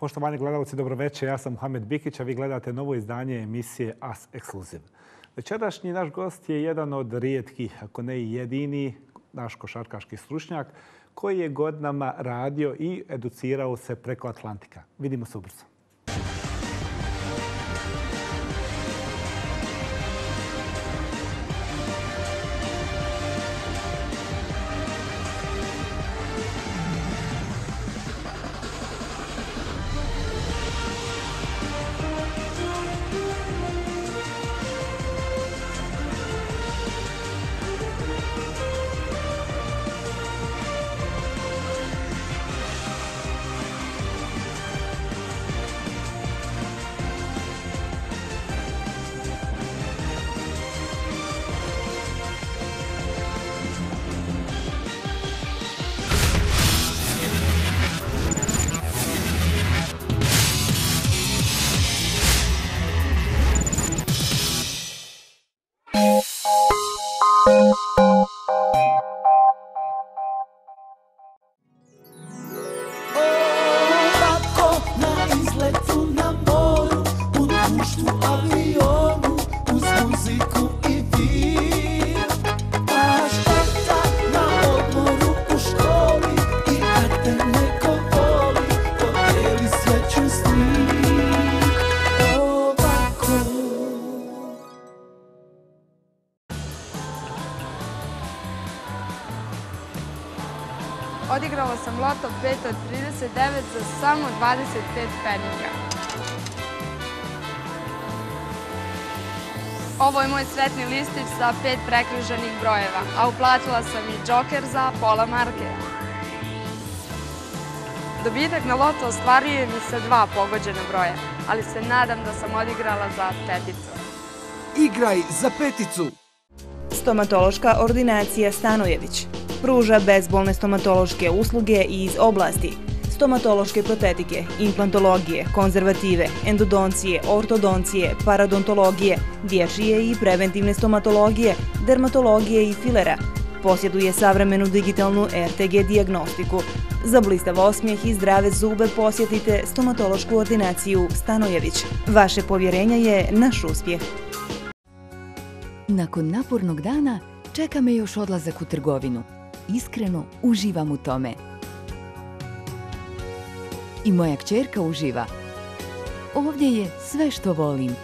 Poštovani gledalci, dobroveče. Ja sam Mohamed Bikić, a vi gledate novo izdanje emisije As Exclusive. Večerašnji naš gost je jedan od rijetkih, ako ne i jedini, naš košarkaški stručnjak koji je godinama radio i educirao se preko Atlantika. Vidimo se ubrzo. za samo 25 penika. Ovo je moj sretni listić sa pet prekriženih brojeva, a uplatila sam i džoker za pola marke. Dobitak na loto ostvaruje mi se dva pogođena broja, ali se nadam da sam odigrala za peticu. Igraj za peticu! Stomatološka ordinacija Stanojević pruža bezbolne stomatološke usluge iz oblasti stomatološke protetike, implantologije, konzervative, endodoncije, ortodoncije, paradontologije, dječije i preventivne stomatologije, dermatologije i filera. Posjeduje savremenu digitalnu RTG diagnostiku. Za blistav osmijeh i zdrave zube posjetite stomatološku ordinaciju Stanojević. Vaše povjerenje je naš uspjeh. Nakon napornog dana čeka me još odlazak u trgovinu. Iskreno uživam u tome. Uživam u tome i moja kćerka uživa. Ovdje je sve što volim.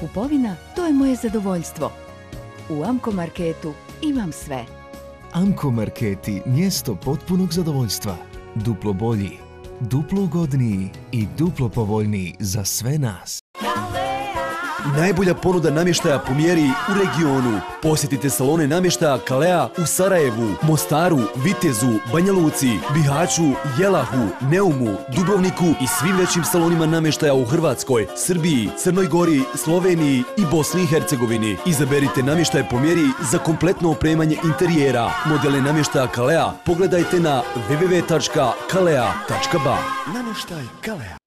Kupovina, to je moje zadovoljstvo. U Amko Marketu imam sve. Amko Marketi, mjesto potpunog zadovoljstva. Duplo bolji, duplo ugodniji i duplo povoljniji za sve nas. Najbolja ponuda namještaja po mjeri u regionu. Posjetite salone namještaja Kalea u Sarajevu, Mostaru, Vitezu, Banja Luci, Bihaću, Jelahu, Neumu, Dubrovniku i svim većim salonima namještaja u Hrvatskoj, Srbiji, Crnoj Gori, Sloveniji i Bosni i Hercegovini. Izaberite namještaj po mjeri za kompletno opremanje interijera. Modele namještaja Kalea pogledajte na www.kalea.ba Namještaj Kalea.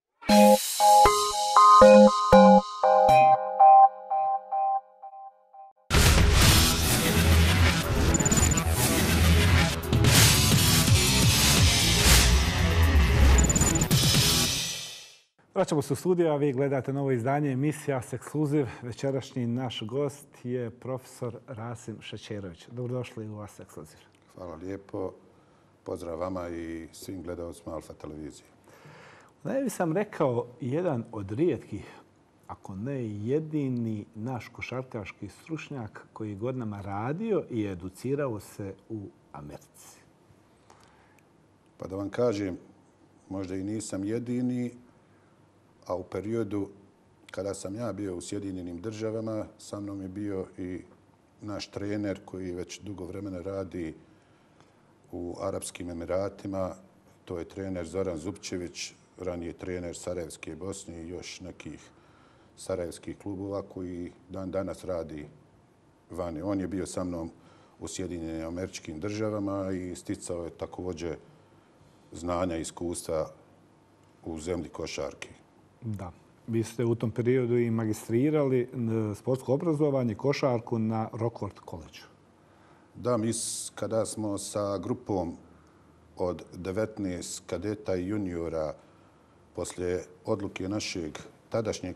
Vraćamo se u studiju, a vi gledate novo izdanje emisija Sekskluziv. Večerašnji naš gost je profesor Rasim Šećerović. Dobrodošli u vas, Sekskluziv. Hvala lijepo. Pozdrav vama i svim gledalcima Alfa televizije. Ne bih sam rekao jedan od rijetkih, ako ne jedini naš košarkaški stručnjak koji je godinama radio i educirao se u Americi. Pa da vam kažem, možda i nisam jedini, a u periodu kada sam ja bio u Sjedinjenim državama, sa mnom je bio i naš trener koji već dugo vremena radi u Arabskim Emiratima. To je trener Zoran Zupčević, ranije trener Sarajevske Bosne i još nekih sarajevskih klubova koji dan danas radi vani. On je bio sa mnom u Sjedinjenim američkim državama i sticao je također znanja i iskustva u zemlji košarki. Da. Vi ste u tom periodu i magistrirali e, sportsko obrazovanje, košarku na Rockford College. Da, mi kada smo sa grupom od 19 kadeta i juniora poslije odluke našeg tadašnjeg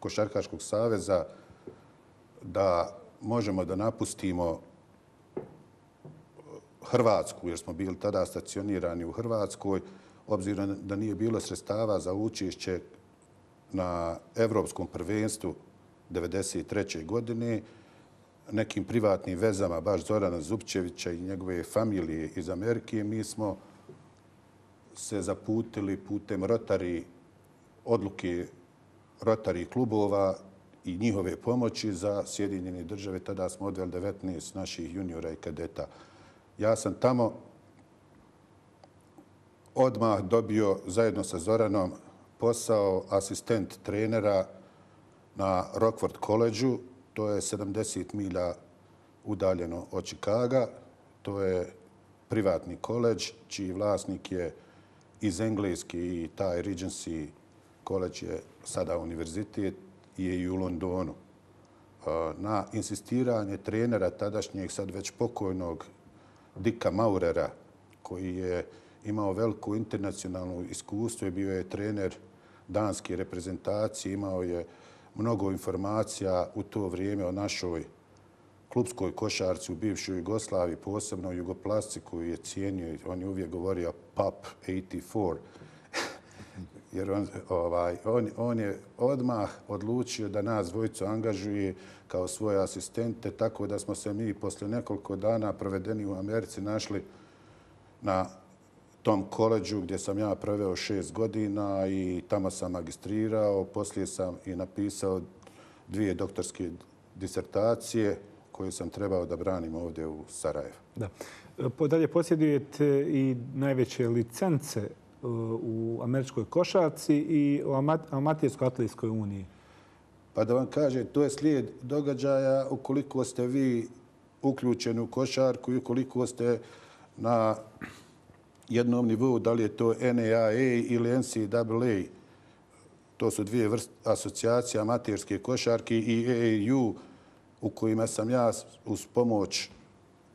košarkaškog saveza da možemo da napustimo Hrvatsku, jer smo bili tada stacionirani u Hrvatskoj, obzirom da nije bilo sredstava za učišće na evropskom prvenstvu 1993. godine, nekim privatnim vezama baš Zorana Zupčevića i njegove familije iz Amerike, mi smo se zaputili putem rotari odluke rotari klubova i njihove pomoći za Sjedinjene države. Tada smo odveli 19 naših juniora i kadeta. Ja sam tamo odmah dobio zajedno sa Zoranom posao asistent trenera na Rockford college To je 70 milja udaljeno od Čikaga. To je privatni koleđ čiji vlasnik je iz Engleski i taj Regency koleđ je sada univerzitet i je i u Londonu. Na insistiranje trenera tadašnjeg, sad već pokojnog, Dika Maurera, koji je imao veliko internacionalno iskustvo je bio je trener danske reprezentacije, imao je mnogo informacija u to vrijeme o našoj klubskoj košarci u bivšoj Jugoslavi, posebno Jugoplastici koju je cijenio. On je uvijek govorio PAP 84. Jer on, ovaj, on, on je odmah odlučio da nas dvojicu angažuje kao svoje asistente, tako da smo se mi posle nekoliko dana provedeni u Americi našli na tom koleđu gdje sam ja preveo šest godina i tamo sam magistrirao. Poslije sam i napisao dvije doktorske disertacije koje sam trebao da branim ovdje u Sarajevo. Da. Podalje posjedujete i najveće licence uh, u Američkoj košarci i u Amatijskoj atlijskoj uniji. Pa da vam kaže, to je slijed događaja ukoliko ste vi uključeni u košarku i ukoliko ste na jednom nivou, da li je to NAIA ili NCAA, to su dvije vrste asocijacije amatirske košarke i e AAU, u kojima sam ja uz pomoć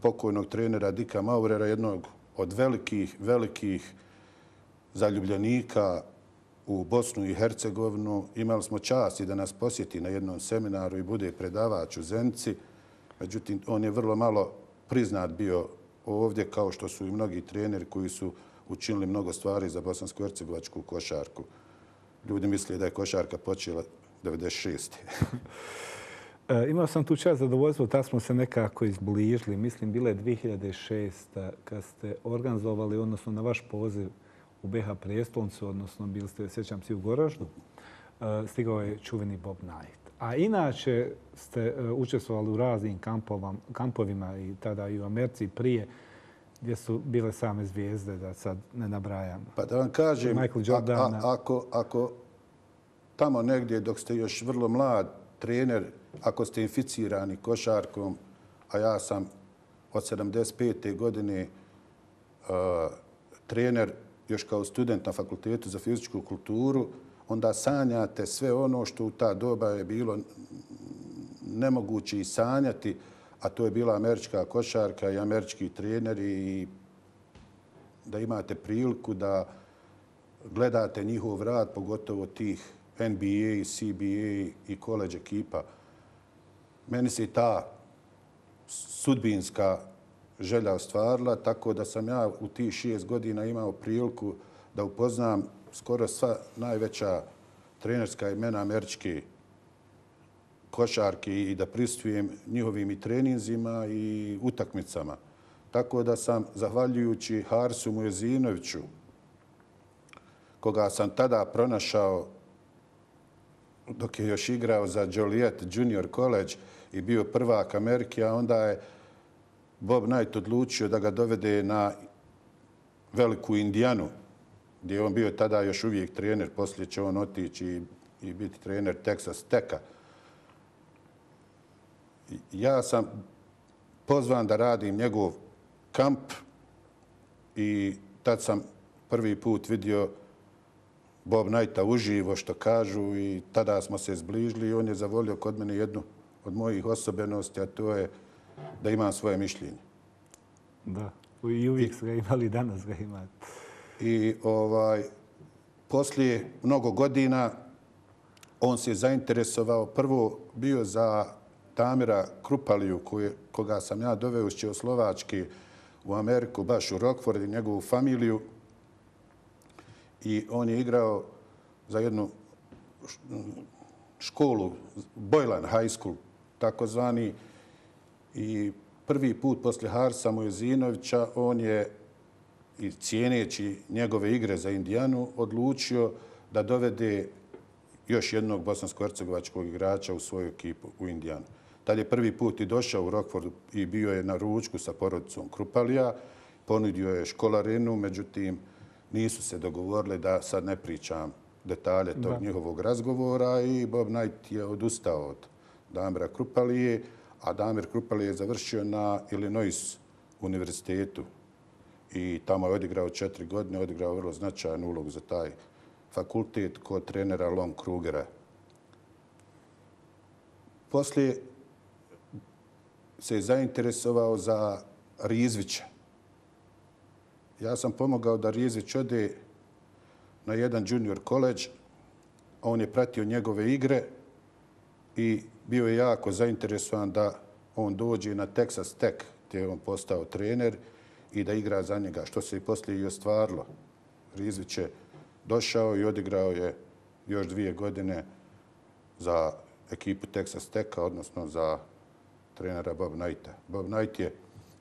pokojnog trenera Dika Maurera, jednog od velikih, velikih zaljubljenika u Bosnu i Hercegovinu. Imali smo čast i da nas posjeti na jednom seminaru i bude predavač u Zemci. Međutim, on je vrlo malo priznat bio ovdje, kao što su i mnogi treneri koji su učinili mnogo stvari za bosansko-hercegovačku košarku. Ljudi mislili da je košarka počela 96. E, imao sam tu čast zadovoljstvo, tad smo se nekako izbližili. Mislim, bila je 2006. kad ste organizovali, odnosno na vaš poziv u BH Prestoncu, odnosno bili ste, sjećam si, u Goraždu, e, stigao je čuveni Bob Knight. A inače ste e, učestvovali u raznim kampovima i tada i u Americi prije, gdje su bile same zvijezde, da sad ne nabrajam. Pa da vam kažem, ako tamo negdje dok ste još vrlo mlad trener, ako ste inficirani košarkom, a ja sam od 75. godine e, trener još kao student na Fakultetu za fizičku kulturu, onda sanjate sve ono što u ta doba je bilo nemoguće i sanjati, a to je bila američka košarka i američki trener i da imate priliku da gledate njihov rad, pogotovo tih NBA, CBA i koleđ ekipa. Meni se i ta sudbinska želja ostvarila, tako da sam ja u tih šest godina imao priliku da upoznam skoro sva najveća trenerska imena američki košarki i da pristujem njihovim i treninzima i utakmicama. Tako da sam, zahvaljujući Harsu Mujezinoviću, koga sam tada pronašao dok je još igrao za Joliet Junior College i bio prvak Amerike, a onda je Bob Knight odlučio da ga dovede na veliku Indijanu gdje je on bio tada još uvijek trener, poslije će on otići i biti trener Texas tech Ja sam pozvan da radim njegov kamp i tad sam prvi put vidio Bob Knighta uživo, što kažu, i tada smo se zbližili i on je zavolio kod mene jednu od mojih osobenosti, a to je da imam svoje mišljenje. Da, i uvijek ga imali, danas ga imate. I ovaj, poslije mnogo godina on se zainteresovao prvo bio za Tamira Krupaliju koje, koga sam ja doveo iz Čeoslovačke u Ameriku, baš u Rockford i njegovu familiju. I on je igrao za jednu školu, Boylan High School, takozvani. I prvi put posle Harsa Mojezinovića on je i cijeneći njegove igre za Indijanu, odlučio da dovede još jednog bosansko-hercegovačkog igrača u svoju ekipu u Indijanu. Tad je prvi put i došao u Rockford i bio je na ručku sa porodicom Krupalija. Ponudio je školarinu, međutim, nisu se dogovorili da sad ne pričam detalje tog njihovog razgovora i Bob Knight je odustao od Damira Krupalije, a Damir Krupalije je završio na Illinois univerzitetu i tamo je odigrao četiri godine, odigrao vrlo značajnu ulogu za taj fakultet kod trenera Long Krugera. Poslije se je zainteresovao za Rizvića. Ja sam pomogao da Rizvić ode na jedan junior koleđ. On je pratio njegove igre i bio je jako zainteresovan da on dođe na Texas Tech gdje je on postao trener i da igra za njega, što se i poslije i ostvarilo. Rizvić je došao i odigrao je još dvije godine za ekipu Texas Tech-a, odnosno za trenera Bob Knight-a. Bob Knight je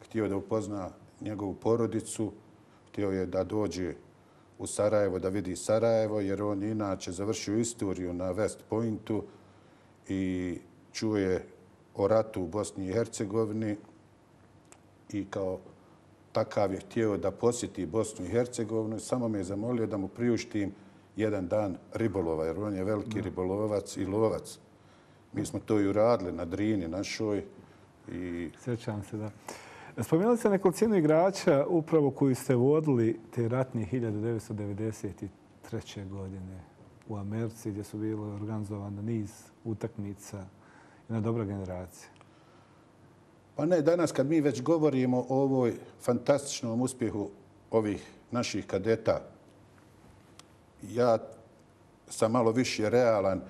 htio da upozna njegovu porodicu, htio je da dođe u Sarajevo, da vidi Sarajevo, jer on inače završio istoriju na West Pointu i čuje o ratu u Bosni i Hercegovini i kao takav je htio da posjeti Bosnu i Hercegovnu. Samo me je zamolio da mu priuštim jedan dan ribolova, jer on je veliki ribolovac i lovac. Mi smo to i uradili na Drini našoj. Srećam se, da. Spomenuli ste nekolicinu igrača upravo koju ste vodili te ratne 1993. godine u Americi gdje su bili organizovani niz utakmica na dobra generacija. Pa ne, danas kad mi već govorimo o ovoj fantastičnom uspjehu ovih naših kadeta, ja sam malo više realan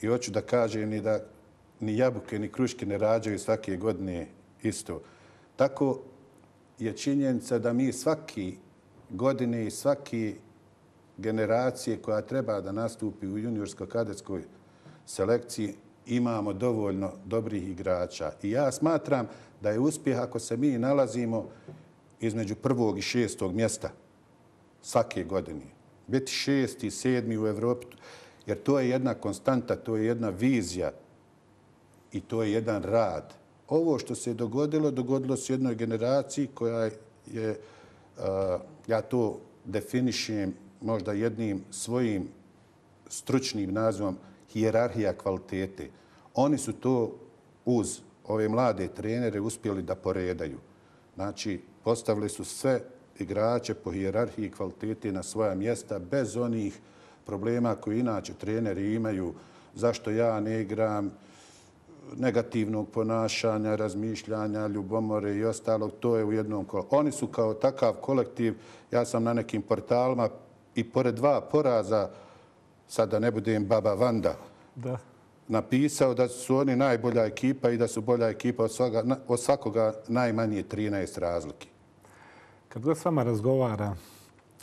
i hoću da kažem ni da ni jabuke ni kruške ne rađaju svake godine isto. Tako je činjenica da mi svaki godine i svaki generacije koja treba da nastupi u juniorsko-kadetskoj selekciji imamo dovoljno dobrih igrača. I ja smatram da je uspjeh ako se mi nalazimo između prvog i šestog mjesta svake godine. Biti i sedmi u Evropi, jer to je jedna konstanta, to je jedna vizija i to je jedan rad. Ovo što se je dogodilo, dogodilo se jednoj generaciji koja je, ja to definišem možda jednim svojim stručnim nazivom, hijerarhija kvalitete. Oni su to uz ove mlade trenere uspjeli da poredaju. Znači, postavili su sve igrače po hijerarhiji kvalitete na svoja mjesta bez onih problema koji inače treneri imaju. Zašto ja ne igram negativnog ponašanja, razmišljanja, ljubomore i ostalog. To je u jednom kolo. Oni su kao takav kolektiv. Ja sam na nekim portalima i pored dva poraza sad da ne budem Baba Vanda, napisao da su oni najbolja ekipa i da su bolja ekipa od svakoga najmanje 13 razlike. Kad god s vama razgovara,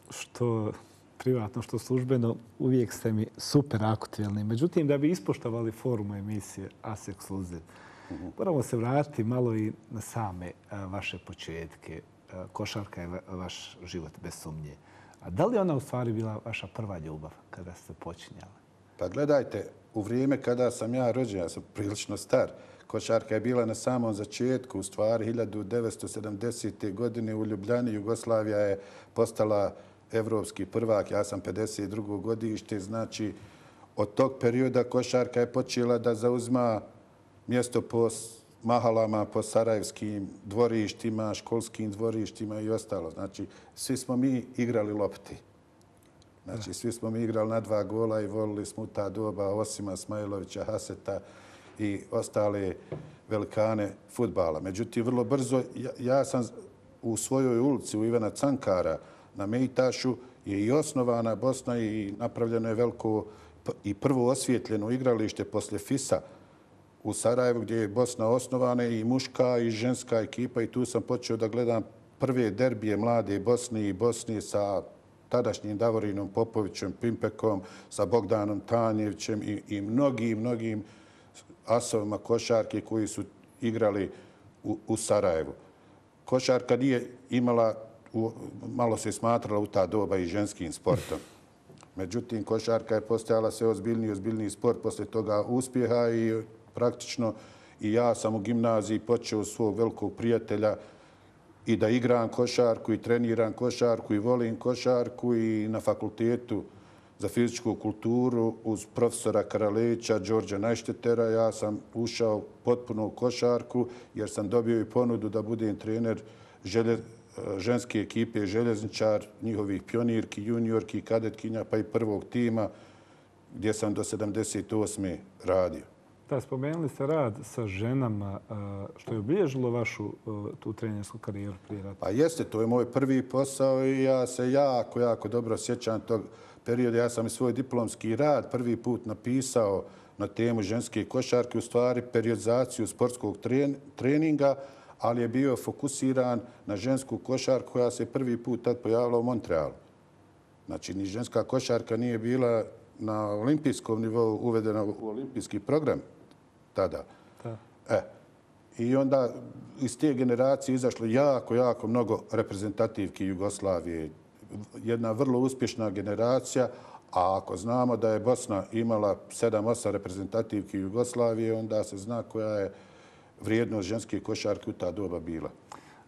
što privatno, što službeno, uvijek ste mi super akutilni. Međutim, da bi ispoštovali forumu emisije ASEX Luzi, mhm. moramo se vratiti malo i na same vaše početke. Košarka je vaš život bez sumnje. A da li ona u stvari bila vaša prva ljubav kada ste počinjali? Pa gledajte, u vrijeme kada sam ja rođen, ja sam prilično star, košarka je bila na samom začetku, u stvari 1970. godine u Ljubljani Jugoslavija je postala evropski prvak, ja sam 52. godište, znači od tog perioda košarka je počela da zauzma mjesto po mahalama, po sarajevskim dvorištima, školskim dvorištima i ostalo. Znači, svi smo mi igrali lopti. Znači, svi smo mi igrali na dva gola i volili smo ta doba Osima, Smajlovića, Haseta i ostale velikane futbala. Međutim, vrlo brzo, ja sam u svojoj ulici, u Ivana Cankara, na Mejtašu, je i osnovana Bosna i napravljeno je veliko i prvo osvjetljeno igralište poslje FIS-a, u Sarajevu gdje je Bosna osnovana i muška i ženska ekipa i tu sam počeo da gledam prve derbije mlade Bosne i Bosne sa tadašnjim Davorinom Popovićem, Pimpekom, sa Bogdanom Tanjevićem i mnogim, mnogim asovima košarke koji su igrali u Sarajevu. Košarka nije imala, malo se smatrala u ta doba i ženskim sportom. Međutim, košarka je postajala sve ozbiljniji i ozbiljniji sport posle toga uspjeha i praktično. I ja sam u gimnaziji počeo svog velikog prijatelja i da igram košarku i treniram košarku i volim košarku i na fakultetu za fizičku kulturu uz profesora Karaleća, Đorđa Najštetera. Ja sam ušao potpuno u košarku jer sam dobio i ponudu da budem trener ženske ekipe, željezničar, njihovih pionirki, juniorki, kadetkinja, pa i prvog tima gdje sam do 78. radio ta spomenuli ste rad sa ženama, što je obilježilo vašu tu trenersku karijeru prije rata? Pa jeste, to je moj prvi posao i ja se jako, jako dobro sjećam tog perioda. Ja sam i svoj diplomski rad prvi put napisao na temu ženske košarke, u stvari periodizaciju sportskog treninga, ali je bio fokusiran na žensku košarku koja se prvi put tad pojavila u Montrealu. Znači, ni ženska košarka nije bila na olimpijskom nivou uvedena u olimpijski program tada. E, I onda iz te generacije izašlo jako, jako mnogo reprezentativki Jugoslavije. Jedna vrlo uspješna generacija, a ako znamo da je Bosna imala 7-8 reprezentativki Jugoslavije, onda se zna koja je vrijednost ženske košarke u ta doba bila.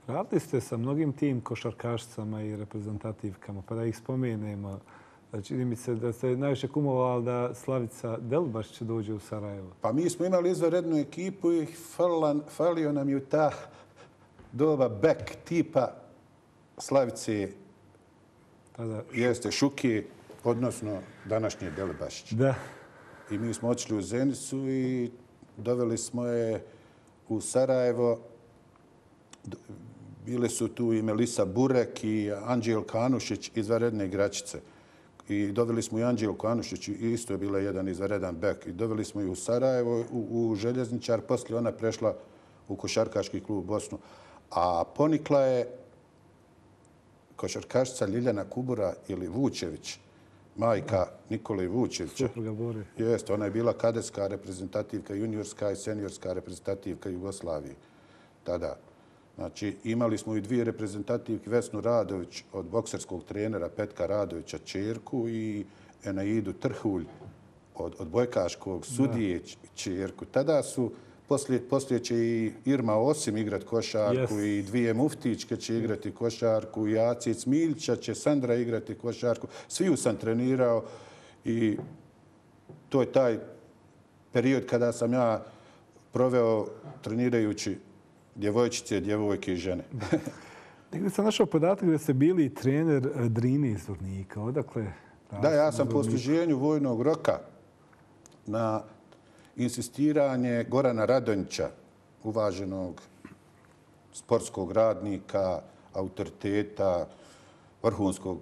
Radili ste sa mnogim tim košarkašicama i reprezentativkama, pa da ih spomenemo. Čini znači, mi se da se najviše kumovali da Slavica Delbaš će dođe u Sarajevo. Pa mi smo imali izvarednu ekipu i falio nam ju ta doba back tipa Slavice jeste Šuki, odnosno današnje Delbašić. Da. I mi smo očili u Zenicu i doveli smo je u Sarajevo. Bile su tu i Melisa Burek i Anđel Kanušić, izvaredne igračice. Da i doveli smo i Anđelo Kanušić, isto je bila jedan izvaredan bek, i doveli smo i u Sarajevo, u Željezničar, poslije ona prešla u košarkaški klub u Bosnu. A ponikla je Košarkašica Ljiljana Kubura ili Vučević, majka Nikola Vučevića. Jeste, ona je bila kadetska reprezentativka, juniorska i seniorska reprezentativka Jugoslavije Tada. Znači, imali smo i dvije reprezentativke, Vesnu Radović od bokserskog trenera Petka Radovića Čerku i Enaidu Trhulj od bojkaškog sudije Čerku. Tada su, poslije će i Irma Osim igrati košarku i dvije Muftićke će igrati košarku i Acic Miljića će Sandra igrati košarku. Svi Sviju sam trenirao i to je taj period kada sam ja proveo trenirajući djevojčice, djevojke i žene. Negde sam našao podatak da ste bili trener eh, Drine iz Vornika. Odakle? Da, ja sam po služenju vojnog roka na insistiranje Gorana Radonjića, uvaženog sportskog radnika, autoriteta, vrhunskog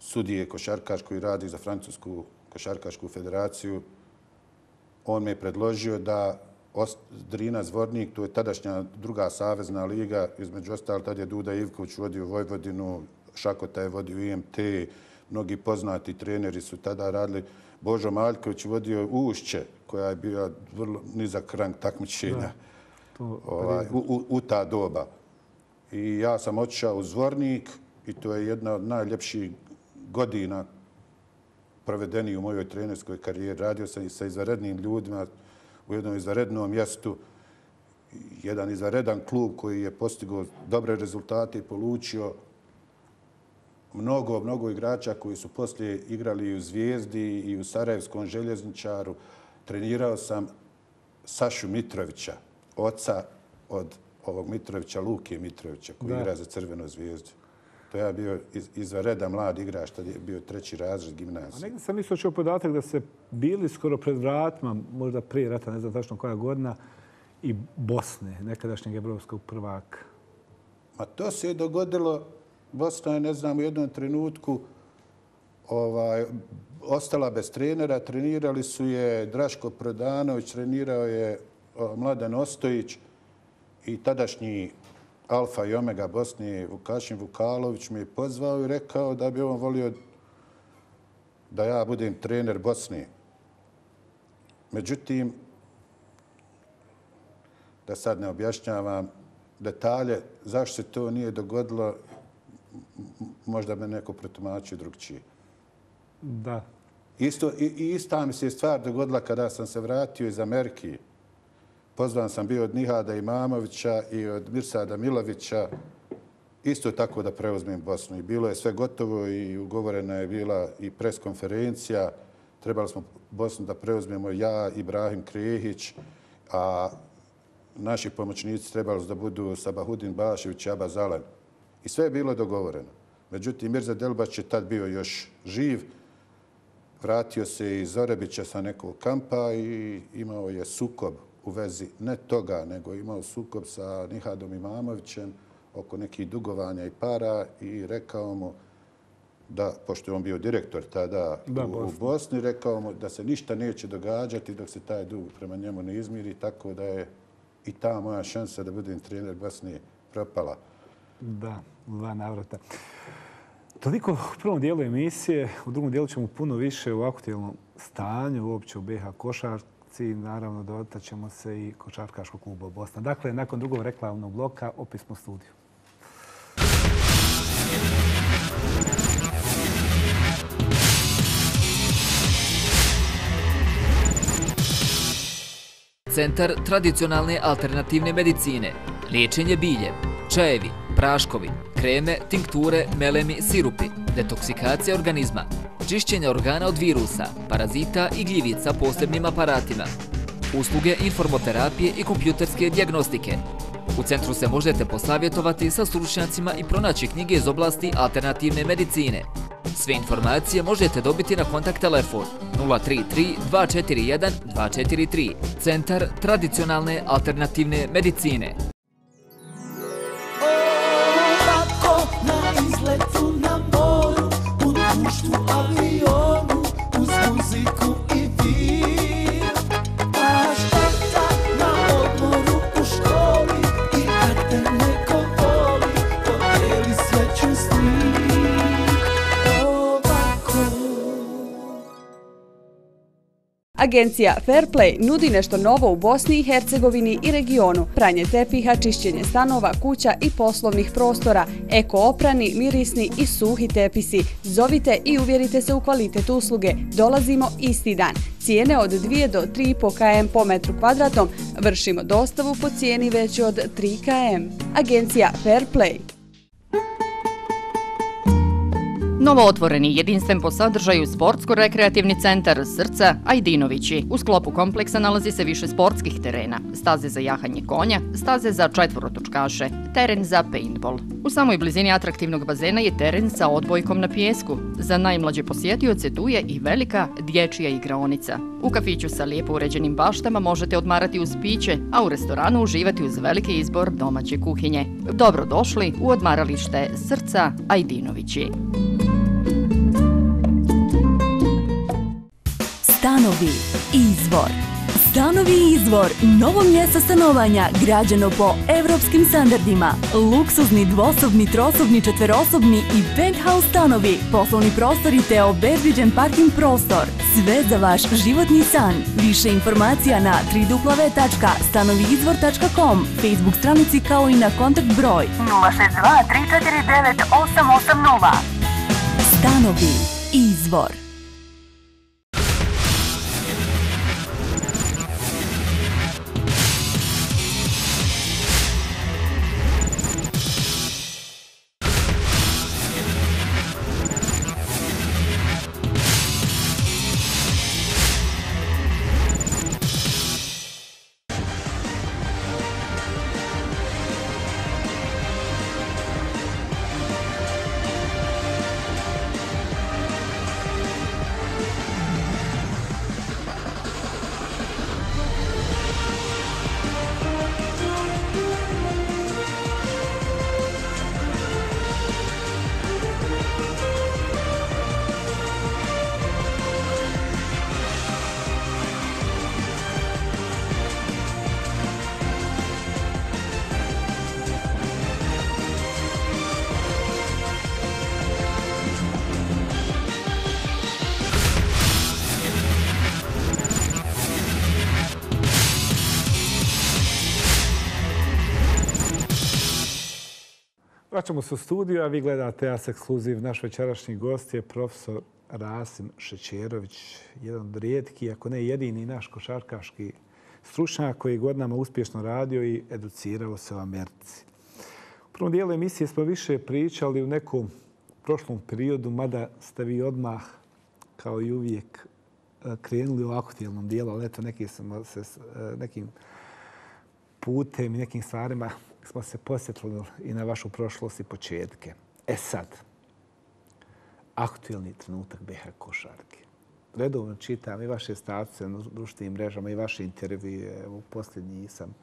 sudije košarkaš koji radi za Francusku košarkašku federaciju. On me je predložio da Drina Zvornik, to je tadašnja druga savezna liga, između ostalo tad je Duda Ivković vodio Vojvodinu, Šakota je vodio IMT, mnogi poznati treneri su tada radili. Božo Maljković vodio Ušće, koja je bila vrlo nizak rang takmičenja ovaj, u ta doba. I ja sam očao u Zvornik i to je jedna od najljepših godina provedeni u mojoj trenerskoj karijeri. Radio sam i sa izvarednim ljudima, u jednom izvarednom mjestu, jedan izvaredan klub koji je postigao dobre rezultate i polučio mnogo, mnogo igrača koji su poslije igrali i u Zvijezdi i u Sarajevskom željezničaru. Trenirao sam Sašu Mitrovića, oca od ovog Mitrovića, Luke Mitrovića, koji igra za Crvenu zvijezdu to pa ja bio iz, reda mlad igrač, tada je bio treći razred gimnazije. A negdje sam mislio čeo podatak da se bili skoro pred vratima, možda prije rata, ne znam tačno koja godina, i Bosne, nekadašnjeg evropskog prvaka. Ma to se je dogodilo, Bosna je, ne znam, u jednom trenutku ovaj, ostala bez trenera, trenirali su je Draško Prodanović, trenirao je Mladen Ostojić i tadašnji Alfa i Omega Bosni, Vukašin Vukalović, mi je pozvao i rekao da bi on volio da ja budem trener Bosni. Međutim, da sad ne objašnjavam detalje, zašto se to nije dogodilo, možda me neko pretumačio drugčije. Da. Isto, i, ista mi se je stvar dogodila kada sam se vratio iz Amerike. Pozvan sam bio od Nihada Imamovića i od Mirsada Milovića isto tako da preuzmem Bosnu. I bilo je sve gotovo i ugovorena je bila i preskonferencija. Trebali smo Bosnu da preuzmemo ja, Ibrahim Krihić, a naši pomoćnici trebali su da budu Sabahudin Bašević i Aba Zalan. I sve je bilo dogovoreno. Međutim, Mirza Delbać je tad bio još živ. Vratio se iz Zorebića sa nekog kampa i imao je sukob u vezi ne toga, nego imao sukob sa Nihadom Imamovićem oko nekih dugovanja i para i rekao mu da, pošto je on bio direktor tada u Bosni, rekao mu da se ništa neće događati dok se taj dug prema njemu ne izmiri, tako da je i ta moja šansa da budem trener Bosni propala. Da, dva navrata. Toliko u prvom dijelu emisije, u drugom dijelu ćemo puno više u aktualnom stanju, uopće u BH Košart, košarci, naravno dotaćemo se i Kočarkaškog kluba Bosna. Dakle, nakon drugog reklamnog bloka, opet smo studiju. Centar tradicionalne alternativne medicine, liječenje bilje, čajevi, praškovi, kreme, tinkture, melemi, sirupi, detoksikacija organizma, čišćenje organa od virusa, parazita i gljivica posebnim aparatima, usluge informoterapije i kompjuterske diagnostike. U centru se možete posavjetovati sa slučnjacima i pronaći knjige iz oblasti alternativne medicine. Sve informacije možete dobiti na kontakt telefon 033 241 243, Centar tradicionalne alternativne medicine. Agencija Fairplay nudi nešto novo u Bosni i Hercegovini i regionu. Pranje tepiha, čišćenje stanova, kuća i poslovnih prostora, ekooprani, mirisni i suhi tepisi. Zovite i uvjerite se u kvalitetu usluge. Dolazimo isti dan. Cijene od 2 do 3,5 km po metru kvadratnom Vršimo dostavu po cijeni veći od 3 km. Agencija Fairplay. Novo otvoreni jedinstven po sadržaju sportsko-rekreativni centar Srca Ajdinovići. U sklopu kompleksa nalazi se više sportskih terena, staze za jahanje konja, staze za četvorotočkaše, teren za paintball. U samoj blizini atraktivnog bazena je teren sa odbojkom na pjesku. Za najmlađe posjetioce tu je i velika dječija igraonica. U kafiću sa lijepo uređenim baštama možete odmarati uz piće, a u restoranu uživati uz veliki izbor domaće kuhinje. Dobrodošli u odmaralište Srca Ajdinovići. Thank you. Stanovi izvor. Stanovi izvor, novo mjesto stanovanja, građeno po evropskim standardima. Luksuzni, dvosobni, trosobni, četverosobni i penthouse stanovi. Poslovni prostor i teo bezbiđen parking prostor. Sve za vaš životni san. Više informacija na www.stanoviizvor.com, Facebook stranici kao i na kontakt broj 062 349 880. Stanovi izvor. vraćamo se u studiju, a vi gledate AS Ekskluziv. Naš večerašnji gost je profesor Rasim Šećerović, jedan od rijetki, ako ne jedini naš košarkaški stručnjak koji je godinama uspješno radio i educirao se u Americi. U prvom dijelu emisije smo više pričali u nekom prošlom periodu, mada ste vi odmah, kao i uvijek, e, krenuli u akutijelnom dijelu, ali eto, se e, nekim putem i nekim stvarima smo se posjetili i na vašu prošlost i početke. E sad, aktuelni trenutak BH košarke. Redovno čitam i vaše stavce na društvenim mrežama i vaše intervjuje. Evo, posljednji sam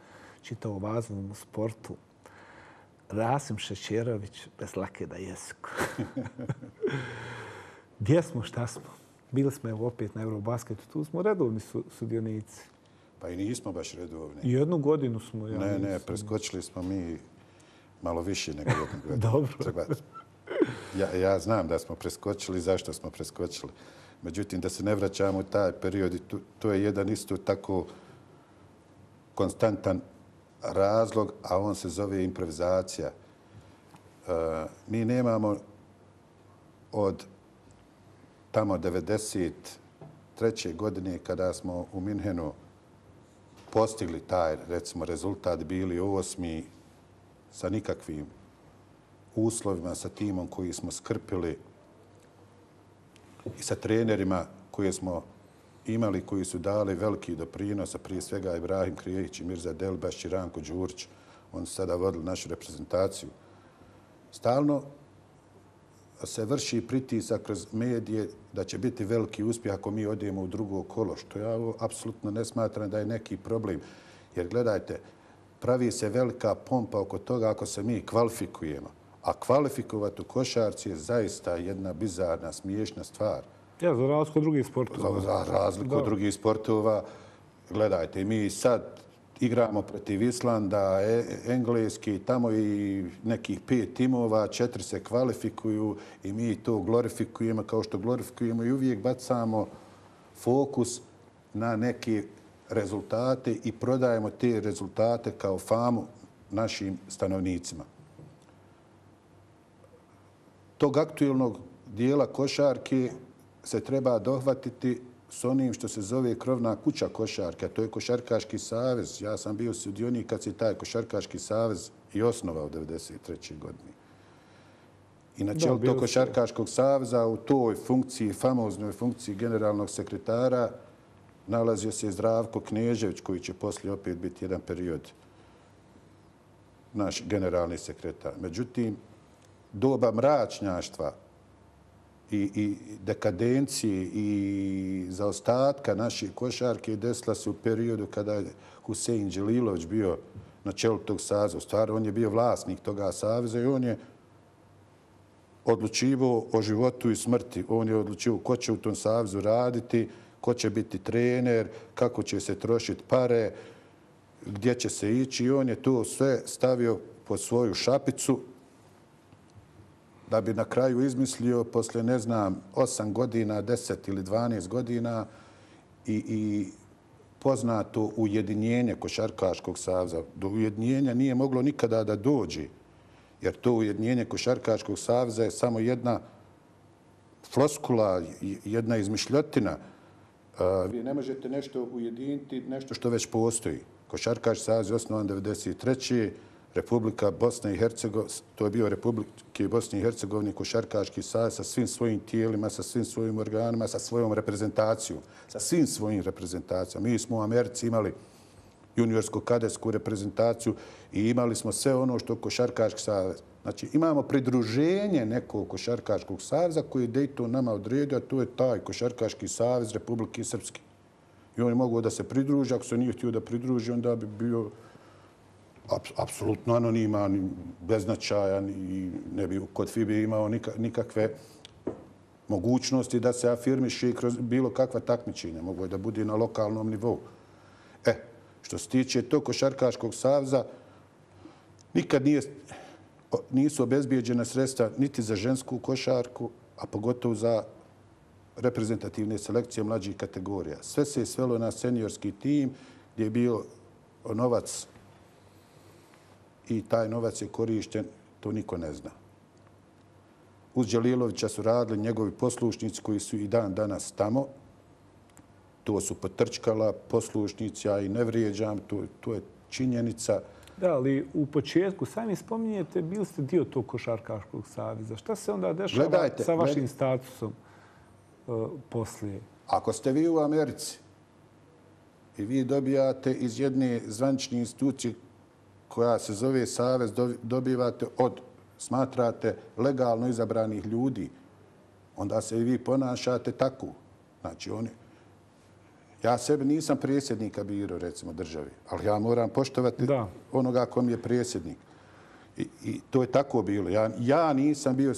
čitao o vazovom sportu. Rasim Šećerović, bez lake da jesku. Gdje smo, šta smo? Bili smo opet na Eurobasketu, tu smo redovni sudionici. Pa i nismo baš redovni. I jednu godinu smo. Ja ne, ne, preskočili smo mi malo više nego jednu godinu. Dobro. Ja, ja znam da smo preskočili, zašto smo preskočili. Međutim, da se ne vraćamo u taj period, to, to je jedan isto tako konstantan razlog, a on se zove improvizacija. E, mi nemamo od tamo 93. godine kada smo u Minhenu postigli taj, recimo, rezultat, bili u osmi sa nikakvim uslovima, sa timom koji smo skrpili i sa trenerima koje smo imali, koji su dali veliki doprinos, a prije svega Ibrahim Krijević i Mirza Delbaš i Ranko Đurić, oni su sada vodili našu reprezentaciju. Stalno se vrši pritisak kroz medije da će biti veliki uspjeh ako mi odijemo u drugo kolo, što ja apsolutno ne smatram da je neki problem. Jer gledajte, pravi se velika pompa oko toga ako se mi kvalifikujemo. A kvalifikovati u košarci je zaista jedna bizarna, smiješna stvar. Ja, za razliku od drugih sportova. Za razliku od drugih sportova. Gledajte, mi sad igramo protiv Islanda, e, Engleski, tamo i nekih pet timova, četiri se kvalifikuju i mi to glorifikujemo kao što glorifikujemo i uvijek bacamo fokus na neke rezultate i prodajemo te rezultate kao famu našim stanovnicima. Tog aktuelnog dijela košarke se treba dohvatiti s onim što se zove krovna kuća košarka, to je Košarkaški savez. Ja sam bio sudionik kad se taj Košarkaški savez i osnovao u 1993. godini. I na čelu tog Košarkaškog savjeza u toj funkciji, famoznoj funkciji generalnog sekretara, nalazio se Zdravko Knežević, koji će poslije opet biti jedan period naš generalni sekretar. Međutim, doba mračnjaštva i dekadencije i zaostatka naše košarke desila se u periodu kada je Husein Đelilović bio na čelu tog saveza. U stvari, on je bio vlasnik toga saveza i on je odlučivo o životu i smrti. On je odlučivo ko će u tom savezu raditi, ko će biti trener, kako će se trošiti pare, gdje će se ići. I on je to sve stavio pod svoju šapicu da bi na kraju izmislio posle, ne znam, 8 godina, 10 ili 12 godina i poznato ujedinjenje Košarkaškog savza. Do ujedinjenja nije moglo nikada da dođi, jer to ujedinjenje Košarkaškog savza je samo jedna floskula, jedna izmišljotina. Vi ne možete nešto ujediniti, nešto što već postoji. Košarkaški savz je osnovan 1993. Republika Bosne i Hercegovine, to je bio Republike Bosne i Hercegovine, Košarkaški savjez sa svim svojim tijelima, sa svim svojim organima, sa svojom reprezentacijom. Sa svim svojim reprezentacijom. Mi smo u Americi imali juniorsko-kadesku reprezentaciju i imali smo sve ono što Košarkaški savjez. Znači, imamo pridruženje nekog Košarkaškog savjeza koji je Dejton nama odredio, a to je taj Košarkaški savjez Republike Srpske. I oni mogu da se pridruži, ako se nije htio da pridruži, onda bi bio apsolutno anoniman, beznačajan i ne bi kod FIBE imao nikakve mogućnosti da se afirmiši kroz bilo kakva takmičenja. Mogu je da bude na lokalnom nivou. E, što se tiče toko Šarkaškog savza, nikad nije... nisu obezbijeđena sredstva niti za žensku košarku, a pogotovo za reprezentativne selekcije mlađih kategorija. Sve se je svelo na seniorski tim gdje je bio novac i taj novac je korišten, to niko ne zna. Uz Đalilovića su radili njegovi poslušnici koji su i dan danas tamo. To su potrčkala poslušnici, ja i ne vrijeđam, to to je činjenica. Da, ali u početku, sami spominjete, bili ste dio tog Košarkaškog savjeza. Šta se onda dešava sa vašim statusom e, poslije? Ako ste vi u Americi i vi dobijate iz jedne zvančne institucije koja se zove savez dobivate od, smatrate, legalno izabranih ljudi, onda se i vi ponašate tako. Znači, oni... Ja sebe nisam prijesednika biro, recimo, državi, ali ja moram poštovati da. onoga kom je prijesednik. I, to je tako bilo. Ja, ja nisam bio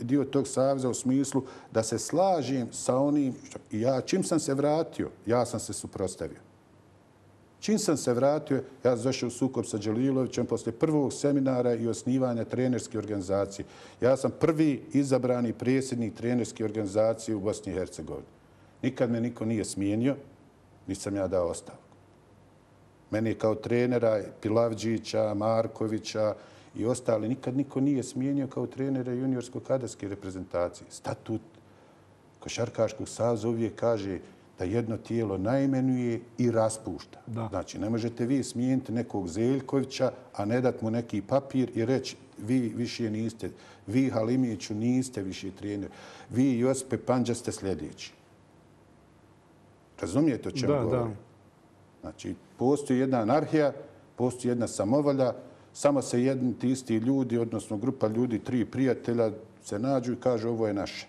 dio tog savjeza u smislu da se slažim sa onim... Što, ja čim sam se vratio, ja sam se suprostavio. Čim sam se vratio, ja sam zašao u sukob sa Đelilovićem posle prvog seminara i osnivanja trenerske organizacije. Ja sam prvi izabrani prijesednik trenerske organizacije u Bosni i Hercegovini. Nikad me niko nije smijenio, nisam ja dao ostavku. Meni je kao trenera Pilavđića, Markovića i ostali, nikad niko nije smijenio kao trenera juniorsko-kadarske reprezentacije. Statut Košarkaškog savza uvijek kaže da jedno tijelo najmenuje i raspušta. Znači, ne možete vi smijeniti nekog Zeljkovića, a ne dat mu neki papir i reći vi više niste, vi Halimiću niste više trener, vi Jospe Panđa ste sljedeći. Razumijete o čemu govorim? Da, da. Znači, postoji jedna anarhija, postoji jedna samovolja, samo se jedni ti isti ljudi, odnosno grupa ljudi, tri prijatelja se nađu i kažu ovo je naše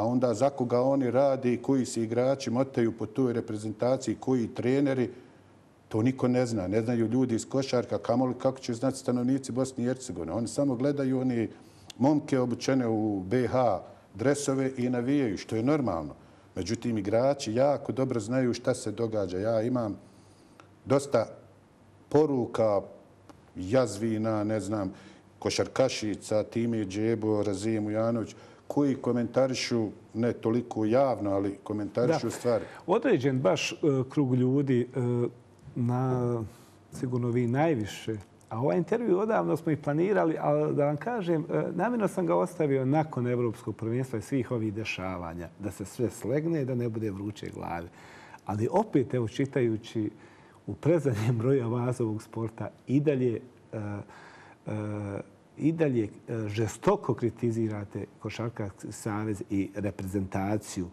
a onda za koga oni radi, koji se igrači motaju po toj reprezentaciji, koji treneri, to niko ne zna. Ne znaju ljudi iz Košarka, kamoli kako će znati stanovnici Bosni i Hercegovine. Oni samo gledaju oni momke obučene u BH dresove i navijaju, što je normalno. Međutim, igrači jako dobro znaju šta se događa. Ja imam dosta poruka, jazvina, ne znam, košarkašica, Time Džebo, Razije Mujanović, koji komentarišu, ne toliko javno, ali komentarišu stvari. Određen baš e, krug ljudi e, na, sigurno vi najviše, a ovaj intervju odavno smo i planirali, ali da vam kažem, e, namjerno sam ga ostavio nakon Evropskog prvenstva i svih ovih dešavanja, da se sve slegne i da ne bude vruće glave. Ali opet, evo, čitajući u prezadnjem broju vazovog sporta, i dalje i dalje e, žestoko kritizirate Košarkarski savez i reprezentaciju.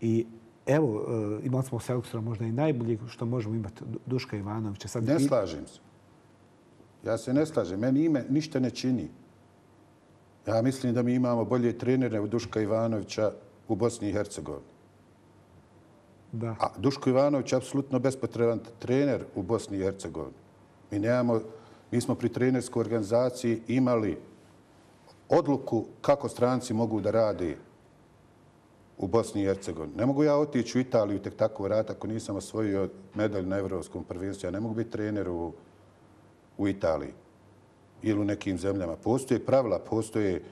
I evo, e, imali smo selektora možda i najboljeg što možemo imati, Duška Ivanovića. Sad ne i... slažem se. Ja se ne slažem. Meni ime ništa ne čini. Ja mislim da mi imamo bolje trenere od Duška Ivanovića u Bosni i Hercegovini. Da. A Duško Ivanović je apsolutno bespotreban trener u Bosni i Hercegovini. Mi nemamo Mi smo pri trenerskoj organizaciji imali odluku kako stranci mogu da radi u Bosni i Hercegovini. Ne mogu ja otići u Italiju tek tako vrat ako nisam osvojio medalj na Evropskom prvenstvu. Ja ne mogu biti trener u Italiji ili u nekim zemljama. Postoje pravila, postoje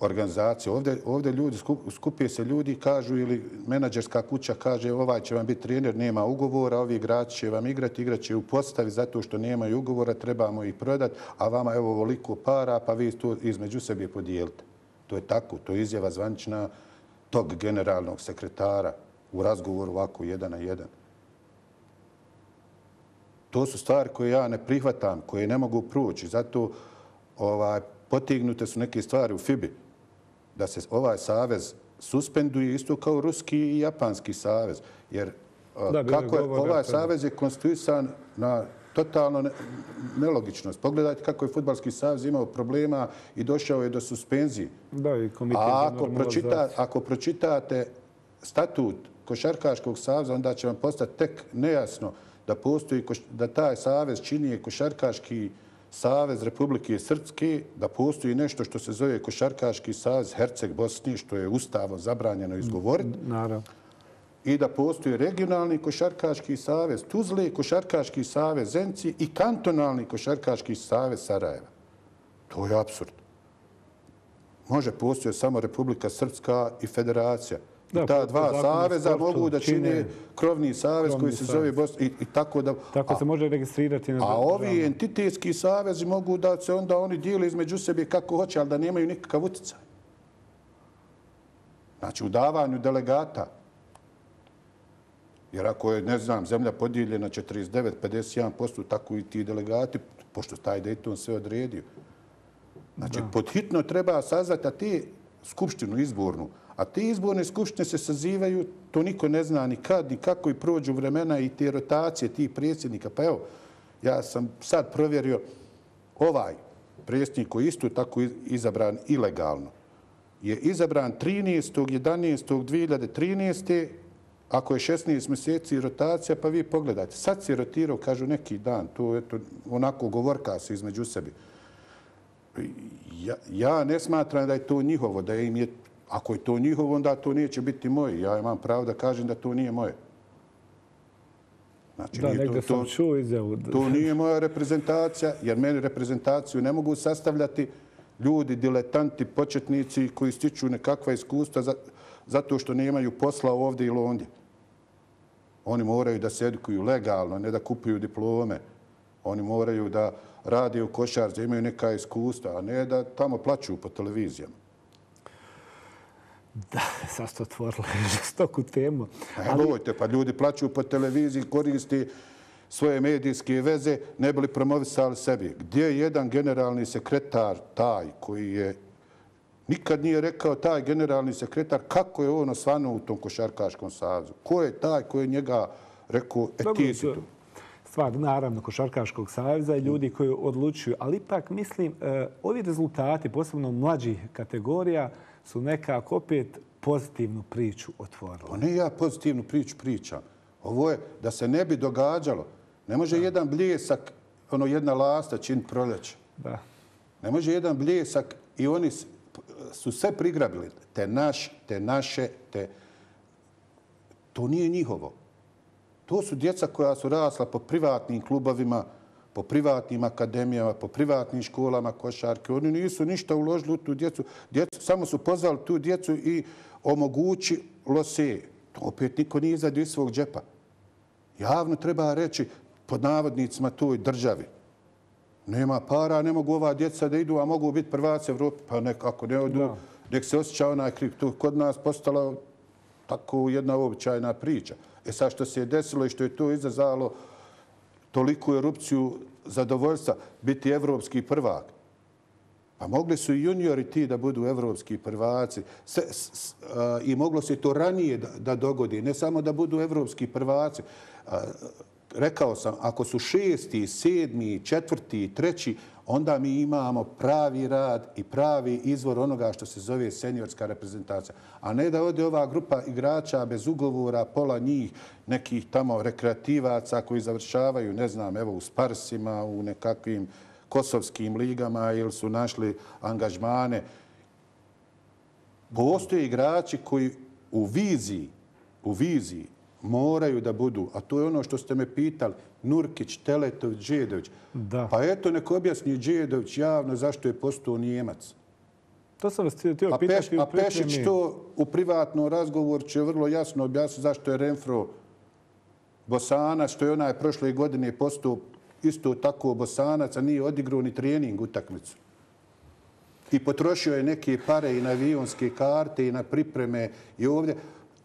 organizacije. Ovdje ljudi, skupio se ljudi, kažu ili menadžerska kuća kaže ovaj će vam biti trener, nema ugovora, ovi igrači će vam igrati, igraće u postavi zato što nemaju ugovora, trebamo ih prodati, a vama evo ovo voliko para, pa vi to između sebe podijelite. To je tako, to je izjava zvanična tog generalnog sekretara u razgovoru ovako jedan na jedan. To su stvari koje ja ne prihvatam, koje ne mogu proći. Zato ovaj, potignute su neke stvari u FIBI da se ovaj savez suspenduje isto kao ruski i japanski savez. Jer kako je ovaj savez je konstituisan na totalno nelogičnost. Pogledajte kako je futbalski savez imao problema i došao je do suspenzije. Da, i komitet je normalizacija. Ako pročitate statut Košarkaškog savjeza, onda će vam postati tek nejasno da postoji, da taj savjez čini košarkaški savjez Savez Republike Srpske, da postoji nešto što se zove Košarkaški savez Herceg Bosni, što je ustavo zabranjeno izgovoriti. I da postoji regionalni Košarkaški savez Tuzle, Košarkaški savez Zenci i kantonalni Košarkaški savez Sarajeva. To je absurd. Može postoji samo Republika Srpska i Federacija ta dva saveza mogu da čine krovni savez koji se zove Bosna i tako da... Tako se može registrirati. A ovi entitetski savezi mogu da se onda oni dijeli između sebe kako hoće, ali da nemaju nikakav utjecaj. Znači, u davanju delegata. Jer ako je, ne znam, zemlja podijeljena 49-51%, tako i ti delegati, pošto taj Dayton sve odredio. Znači, podhitno treba sazvati, a ti skupštinu izbornu, a te izborne skupštine se sazivaju, to niko ne zna ni kad, ni kako i prođu vremena i te rotacije tih predsjednika. Pa evo, ja sam sad provjerio ovaj predsjednik koji isto tako izabran ilegalno. Je izabran 13.11.2013. Ako je 16 mjeseci rotacija, pa vi pogledajte. Sad si rotirao, kažu, neki dan. To je onako govorka se između sebi. Ja ne smatram da je to njihovo, da im je Ako je to njihovo, onda to neće biti moje. Ja imam pravo da kažem da to nije moje. Znači, da, negdje to, čuo izjavu. To nije moja reprezentacija, jer meni reprezentaciju ne mogu sastavljati ljudi, diletanti, početnici koji stiču nekakva iskustva zato što ne imaju posla ovdje ili ondje. Oni moraju da se edukuju legalno, ne da kupuju diplome. Oni moraju da rade u košar, imaju neka iskustva, a ne da tamo plaću po televizijama. Da, sad ste otvorili žestoku temu. Pa evo, pa ljudi plaćaju po televiziji, koristi svoje medijske veze, ne bili promovisali sebi. Gdje je jedan generalni sekretar taj koji je nikad nije rekao taj generalni sekretar kako je ono osvano u tom košarkaškom savzu? Ko je taj koji je njega rekao etizitu? Stvar, naravno, košarkaškog savjeza i mm. ljudi koji odlučuju. Ali ipak, mislim, e, ovi rezultati, posebno mlađih kategorija, su nekako opet pozitivnu priču otvorili. Pa ne ja pozitivnu priču pričam. Ovo je da se ne bi događalo. Ne može jedan bljesak, ono jedna lasta čin proljeć. Da. Ne može jedan bljesak i oni su sve prigrabili. Te naš, te naše, te... To nije njihovo. To su djeca koja su rasla po privatnim klubovima, po privatnim akademijama, po privatnim školama košarke. Oni nisu ništa uložili u tu djecu. Samo su pozvali tu djecu i omogućilo se. To Opet niko nije izadio iz svog džepa. Javno treba reći pod navodnicima toj državi. Nema para, ne mogu ova djeca da idu, a mogu biti prvaci Evropi. Pa nekako ne odu. Nek se osjeća onaj krik. To kod nas postala tako jedna običajna priča. E sad što se je desilo i što je to izazalo toliku erupciju zadovoljstva biti evropski prvak. Pa mogli su i juniori ti da budu evropski prvaci. I moglo se to ranije da dogodi. Ne samo da budu evropski prvaci. Rekao sam, ako su šesti, sedmi, četvrti, treći, onda mi imamo pravi rad i pravi izvor onoga što se zove senjorska reprezentacija. A ne da ode ova grupa igrača bez ugovora, pola njih, nekih tamo rekreativaca koji završavaju, ne znam, evo u Sparsima, u nekakvim kosovskim ligama ili su našli angažmane. Postoje igrači koji u viziji, u viziji moraju da budu, a to je ono što ste me pitali, Nurkić, Teletović, Đedović. Pa eto, neko objasni Đedović javno zašto je postao Nijemac. To sam vas htio pitati u pripremi. A Pešić to u privatnom razgovoru će vrlo jasno objasniti zašto je Renfro Bosanac, što je onaj prošle godine postao isto tako Bosanac, a nije odigrao ni trening u takmicu. I potrošio je neke pare i na avionske karte i na pripreme i ovdje.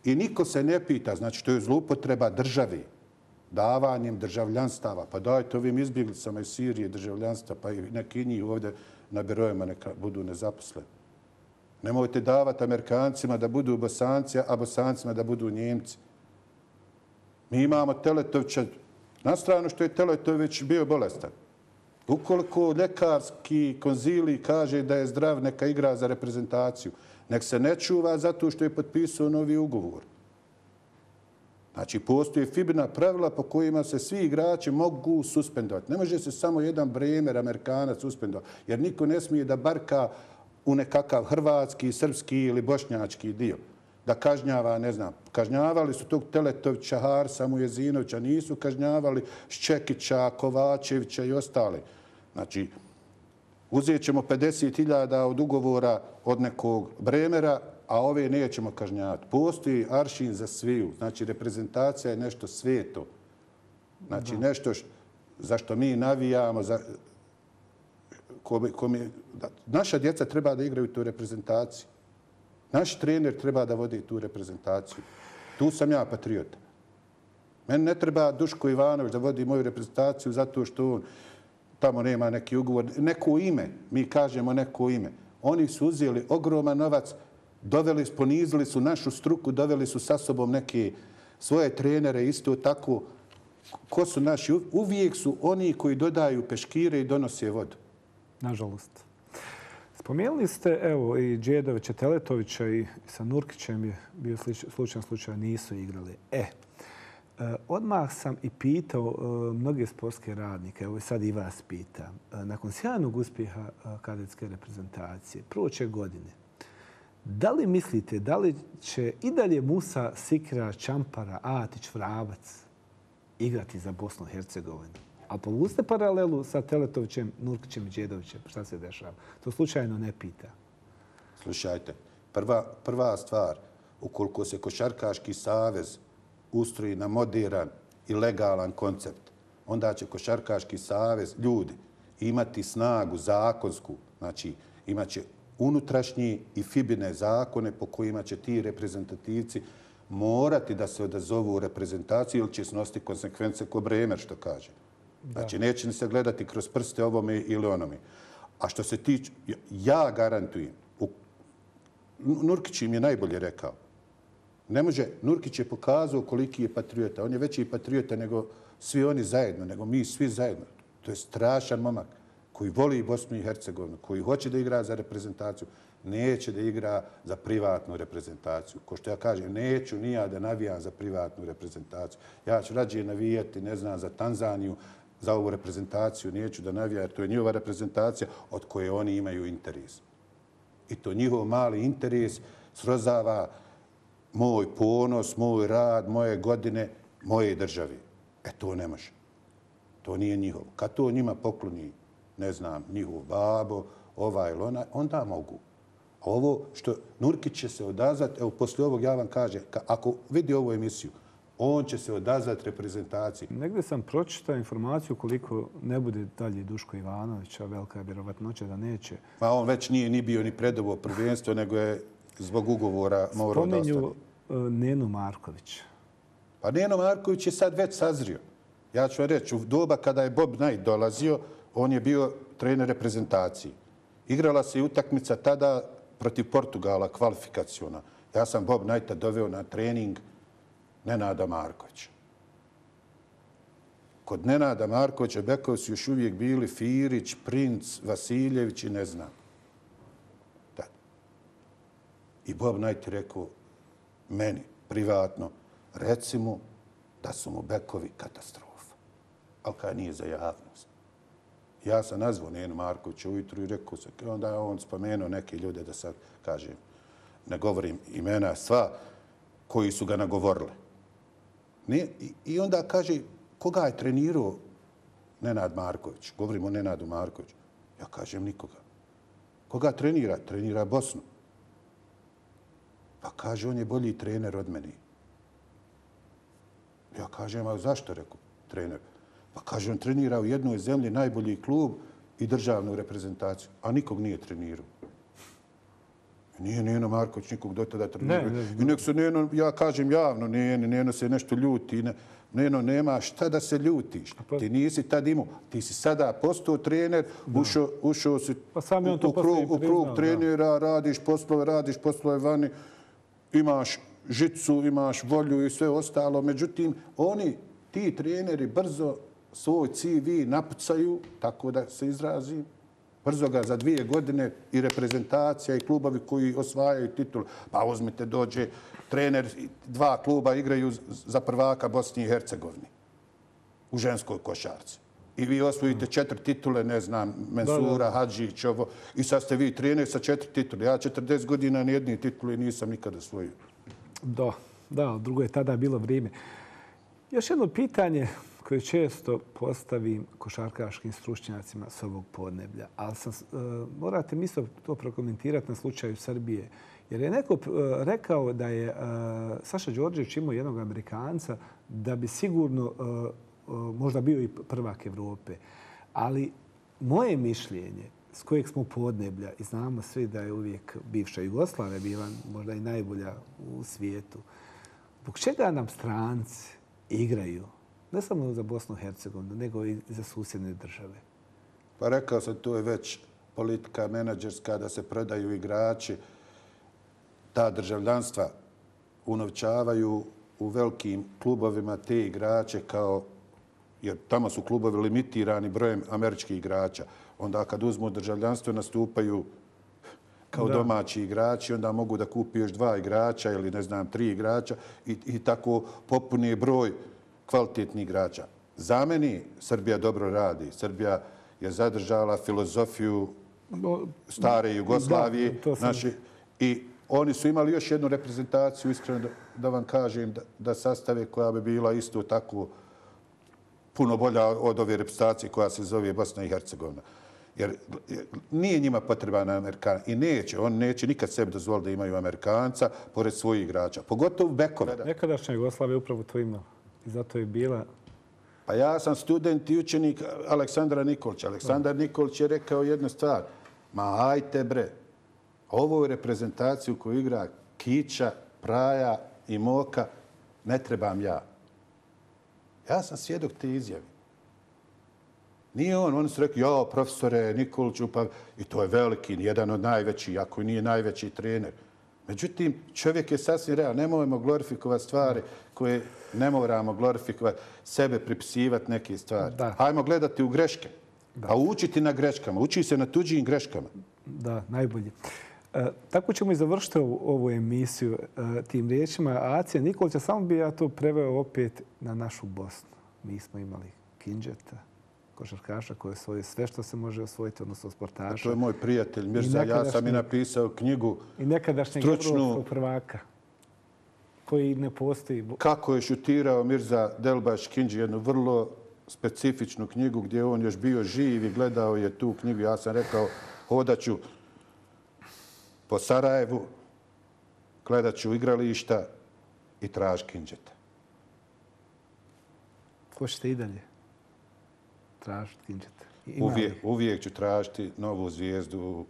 I niko se ne pita, znači to je zlupotreba državi, davanjem državljanstava. Pa dajte ovim izbjeglicama iz Sirije državljanstva, pa i na njih ovdje na birojima neka budu nezaposleni. Nemojte davati Amerikancima da budu Bosanci, a Bosancima da budu Njemci. Mi imamo Teletovića, na stranu što je Teletović bio bolestan. Ukoliko lekarski konzili kaže da je zdrav, neka igra za reprezentaciju nek se ne čuva zato što je potpisao novi ugovor. Znači, postoje fibrina pravila po kojima se svi igrači mogu suspendovati. Ne može se samo jedan bremer Amerikanac suspendovati, jer niko ne smije da barka u nekakav hrvatski, srpski ili bošnjački dio. Da kažnjava, ne znam, kažnjavali su tog Teletovića, Harsa, Mujezinovića, nisu kažnjavali Ščekića, Kovačevića i ostali. Znači, uzet ćemo 50.000 od ugovora od nekog bremera, a ove nećemo kažnjavati. Postoji aršin za sviju. Znači, reprezentacija je nešto svijeto. Znači, nešto za što mi navijamo. Naša djeca treba da igraju tu reprezentaciju. Naš trener treba da vodi tu reprezentaciju. Tu sam ja patriota. Meni ne treba Duško Ivanović da vodi moju reprezentaciju zato što on tamo nema neki ugovor, neko ime, mi kažemo neko ime. Oni su uzijeli ogroman novac, doveli, ponizili su našu struku, doveli su sa sobom neke svoje trenere, isto tako. Ko su naši? Uvijek su oni koji dodaju peškire i donose vodu. Nažalost. Spomijenili ste, evo, i Đedovića Teletovića i sa Nurkićem je bio sličan slučaj, nisu igrali. E, Eh, odmah sam i pitao eh, mnoge sportske radnike, evo sad i vas pita, eh, nakon sjajnog uspjeha kadetske reprezentacije, prvo godine, da li mislite, da li će i dalje Musa, Sikra, Čampara, Atić, Vrabac igrati za Bosnu i Hercegovinu? A povuste paralelu sa Teletovićem, Nurkićem i Đedovićem, šta se dešava? To slučajno ne pita. Slušajte, prva stvar, ukoliko se Košarkaški savez ustroji na modern i legalan koncept, onda će Košarkaški savez ljudi imati snagu zakonsku, znači imaće unutrašnji i fibine zakone po kojima će ti reprezentativci morati da se odazovu u reprezentaciju ili će snositi konsekvence ko bremer, što kaže. Znači, neće ni se gledati kroz prste ovome ili onome. A što se tiče, ja garantujem, Nurkić im je najbolje rekao, Ne može, Nurkić je pokazao koliki je patriota. On je veći patriota nego svi oni zajedno, nego mi svi zajedno. To je strašan momak koji voli Bosnu i Hercegovinu, koji hoće da igra za reprezentaciju, neće da igra za privatnu reprezentaciju. Ko što ja kažem, neću ni ja da navijam za privatnu reprezentaciju. Ja ću rađe navijati, ne znam, za Tanzaniju, za ovu reprezentaciju, neću da navijam, jer to je njihova reprezentacija od koje oni imaju interes. I to njihov mali interes srozava moj ponos, moj rad, moje godine, moje državi. E, to ne može. To nije njihovo. Kad to njima pokloni, ne znam, njihov babo, ova ili ona, onda mogu. ovo što Nurkić će se odazvat, evo, poslije ovog ja vam kažem, ako vidi ovu emisiju, on će se odazvat reprezentaciji. Negde sam pročitao informaciju koliko ne bude dalje Duško Ivanović, a velika je vjerovatnoća da neće. Pa on već nije ni bio ni predovo prvenstvo, nego je zbog ugovora Mauro Dostani? Spominju e, Nenu Markovića. Pa Nenu Marković je sad već sazrio. Ja ću vam reći, u doba kada je Bob Knight dolazio, on je bio trener reprezentacije. Igrala se i utakmica tada protiv Portugala, kvalifikacijona. Ja sam Bob Knighta doveo na trening Nenada Markovića. Kod Nenada Markovića Bekovi su još uvijek bili Firić, Princ, Vasiljević i ne znam. I Bob Knight je rekao meni, privatno, recimo da su mu bekovi katastrofa. Ali kada nije za javnost. Ja sam nazvao Nenu Markovića ujutru i rekao se, onda je on spomenuo neke ljude da sad, kažem, ne govorim imena sva, koji su ga nagovorili. I onda kaže, koga je trenirao Nenad Marković? Govorim o Nenadu Markoviću. Ja kažem, nikoga. Koga trenira? Trenira Bosnu. Pa kaže, on je bolji trener od meni. Ja kažem, a zašto, rekao trener? Pa kaže, on trenira u jednoj zemlji najbolji klub i državnu reprezentaciju, a nikog nije trenirao. Nije Neno Marković nikog do tada trenirao. Ne, ne, I Neno, ja kažem javno, Neno, Neno se nešto ljuti. Neno, nema šta da se ljutiš. Pa- ti nisi tad imao. Ti si sada postao trener, ušao, ušao si pa sam u, to u, krug, trenera, radiš poslove, radiš poslove vani imaš žicu, imaš volju i sve ostalo. Međutim, oni, ti treneri, brzo svoj CV napucaju, tako da se izrazi, brzo ga za dvije godine i reprezentacija i klubovi koji osvajaju titul. Pa uzmite, dođe trener, dva kluba igraju za prvaka Bosni i Hercegovini u ženskoj košarci. I vi osvojite četiri titule, ne znam, Mensura, Hadžić, ovo. I sad ste vi 13 sa četiri titule. Ja 40 godina nijedni titule nisam nikada osvojio. Da, da, drugo je tada bilo vrijeme. Još jedno pitanje koje često postavim košarkaškim stručnjacima s ovog podneblja. Ali sam, e, morate mi isto to prokomentirati na slučaju Srbije. Jer je neko e, rekao da je e, Saša Đorđević imao jednog Amerikanca da bi sigurno možda bio i prvak Evrope, ali moje mišljenje s kojeg smo podneblja i znamo svi da je uvijek bivša Jugoslava bila možda i najbolja u svijetu, zbog čega nam stranci igraju, ne samo za Bosnu i Hercegovinu, nego i za susjedne države? Pa rekao sam, tu je već politika menadžerska da se prodaju igrači, ta državljanstva unovčavaju u velikim klubovima te igrače kao jer tamo su klubovi limitirani brojem američkih igrača. Onda kad uzmu državljanstvo, nastupaju kao domaći igrači, onda mogu da kupi još dva igrača ili ne znam, tri igrača i, i tako popuni broj kvalitetnih igrača. Za meni Srbija dobro radi. Srbija je zadržala filozofiju stare Jugoslavije. naši, I oni su imali još jednu reprezentaciju, iskreno da, vam kažem, da, da sastave koja bi bila isto tako puno bolja od ove reprezentacije koja se zove Bosna i Hercegovina. Jer nije njima potreban Amerikan i neće. On neće nikad sebi dozvoliti da imaju Amerikanca pored svojih igrača. Pogotovo Bekova. Nekadašnja Jugoslava je upravo to imala. I zato je bila... Pa ja sam student i učenik Aleksandra Nikolića. Aleksandar Nikolić je rekao jednu stvar. Ma ajte bre, ovo je reprezentaciju koju igra Kića, Praja i Moka. Ne trebam ja. Ja sam svjedok te izjave. Nije on. Oni su rekli, jo, profesore Nikolić Upav, i to je veliki, jedan od najvećih, ako i nije najveći trener. Međutim, čovjek je sasvim real. Ne moramo glorifikovati stvari koje ne moramo glorifikovati, sebe pripisivati neke stvari. Hajmo gledati u greške. A učiti na greškama. Uči se na tuđim greškama. Da, najbolje. E, tako ćemo i završiti ovu emisiju e, tim riječima. Acija Nikolića, samo bi ja to preveo opet na našu Bosnu. Mi smo imali Kinđeta, košarkaša koji osvoji sve što se može osvojiti, odnosno sportaša. E, to je moj prijatelj Mirza. Ja sam i napisao knjigu stručnu. I nekadašnjeg evropskog prvaka koji ne postoji. Kako je šutirao Mirza Delbaš Kinđi jednu vrlo specifičnu knjigu gdje je on još bio živ i gledao je tu knjigu. Ja sam rekao, ću po Sarajevu, gledat ću igrališta i traž kinđeta. Ko ćete i dalje tražiti kinđeta? Uvijek, uvijek ću tražiti novu zvijezdu našim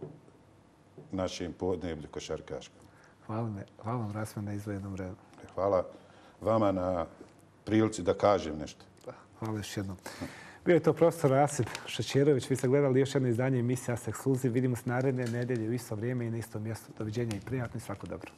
našem podneblju košarkaškom. Hvala, me, hvala vam, Rasme, na izvojenom redu. Hvala vama na prilici da kažem nešto. Pa, hvala još jednom. Bio je to profesor Asip Šećerović. Vi ste gledali još jedno izdanje emisije Asexkluziv. Vidimo se naredne nedelje u isto vrijeme i na isto mjesto. Doviđenja i prijatno i svako dobro.